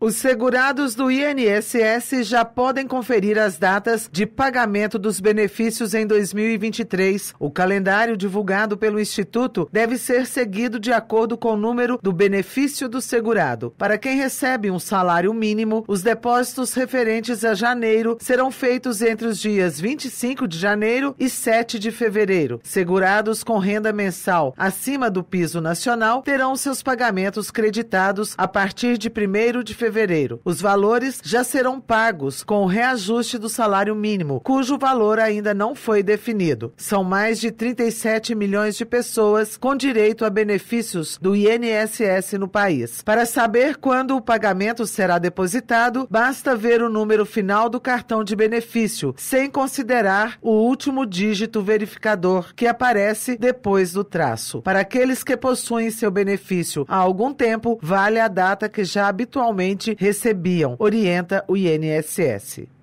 Os segurados do INSS já podem conferir as datas de pagamento dos benefícios em 2023. O calendário divulgado pelo Instituto deve ser seguido de acordo com o número do benefício do segurado. Para quem recebe um salário mínimo, os depósitos referentes a janeiro serão feitos entre os dias 25 de janeiro e 7 de fevereiro. Segurados com renda mensal acima do piso nacional terão seus pagamentos creditados a partir de 1 de fevereiro fevereiro. Os valores já serão pagos com o reajuste do salário mínimo, cujo valor ainda não foi definido. São mais de 37 milhões de pessoas com direito a benefícios do INSS no país. Para saber quando o pagamento será depositado, basta ver o número final do cartão de benefício, sem considerar o último dígito verificador que aparece depois do traço. Para aqueles que possuem seu benefício há algum tempo, vale a data que já habitualmente recebiam, orienta o INSS.